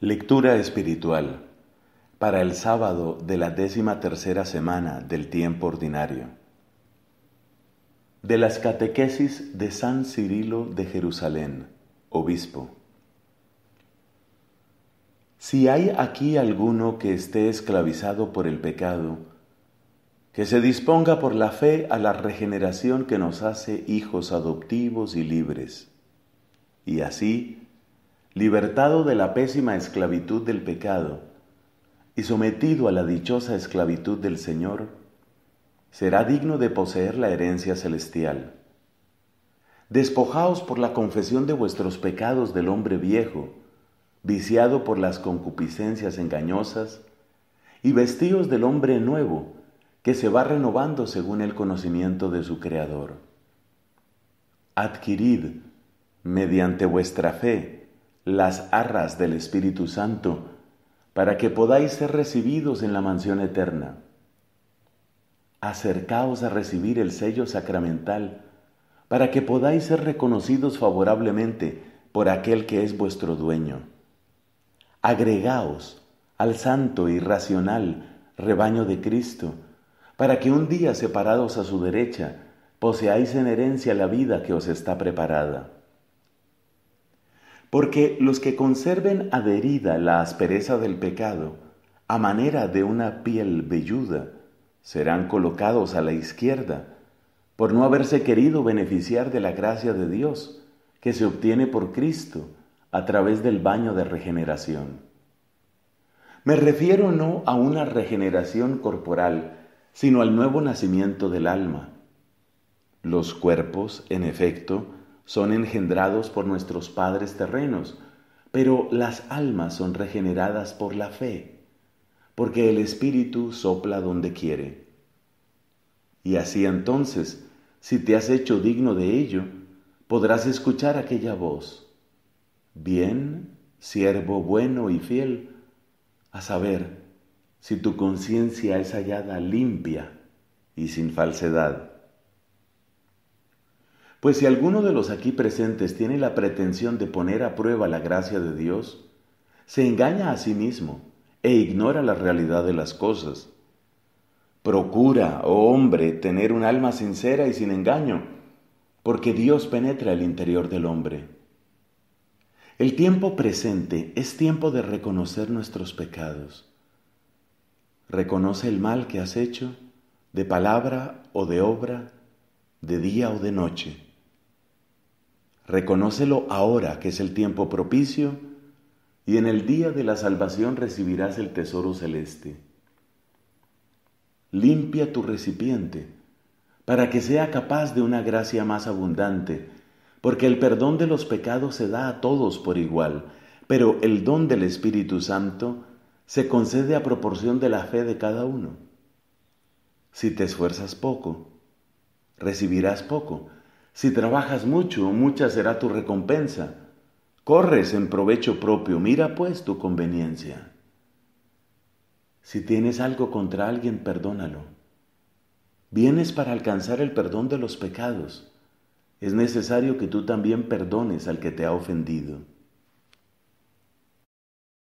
Lectura espiritual para el sábado de la décima tercera semana del tiempo ordinario. De las catequesis de San Cirilo de Jerusalén, obispo. Si hay aquí alguno que esté esclavizado por el pecado, que se disponga por la fe a la regeneración que nos hace hijos adoptivos y libres, y así libertado de la pésima esclavitud del pecado y sometido a la dichosa esclavitud del Señor, será digno de poseer la herencia celestial. Despojaos por la confesión de vuestros pecados del hombre viejo, viciado por las concupiscencias engañosas, y vestíos del hombre nuevo, que se va renovando según el conocimiento de su Creador. Adquirid, mediante vuestra fe, las arras del Espíritu Santo, para que podáis ser recibidos en la mansión eterna. Acercaos a recibir el sello sacramental, para que podáis ser reconocidos favorablemente por aquel que es vuestro dueño. Agregaos al santo y racional rebaño de Cristo, para que un día separados a su derecha, poseáis en herencia la vida que os está preparada. Porque los que conserven adherida la aspereza del pecado, a manera de una piel velluda, serán colocados a la izquierda, por no haberse querido beneficiar de la gracia de Dios, que se obtiene por Cristo a través del baño de regeneración. Me refiero no a una regeneración corporal, sino al nuevo nacimiento del alma. Los cuerpos, en efecto, son engendrados por nuestros padres terrenos, pero las almas son regeneradas por la fe, porque el Espíritu sopla donde quiere. Y así entonces, si te has hecho digno de ello, podrás escuchar aquella voz. Bien, siervo bueno y fiel, a saber, si tu conciencia es hallada limpia y sin falsedad. Pues si alguno de los aquí presentes tiene la pretensión de poner a prueba la gracia de Dios, se engaña a sí mismo e ignora la realidad de las cosas. Procura, oh hombre, tener un alma sincera y sin engaño, porque Dios penetra el interior del hombre. El tiempo presente es tiempo de reconocer nuestros pecados. Reconoce el mal que has hecho, de palabra o de obra, de día o de noche. Reconócelo ahora que es el tiempo propicio y en el día de la salvación recibirás el tesoro celeste. Limpia tu recipiente para que sea capaz de una gracia más abundante, porque el perdón de los pecados se da a todos por igual, pero el don del Espíritu Santo se concede a proporción de la fe de cada uno. Si te esfuerzas poco, recibirás poco, si trabajas mucho, mucha será tu recompensa. Corres en provecho propio, mira pues tu conveniencia. Si tienes algo contra alguien, perdónalo. Vienes para alcanzar el perdón de los pecados. Es necesario que tú también perdones al que te ha ofendido.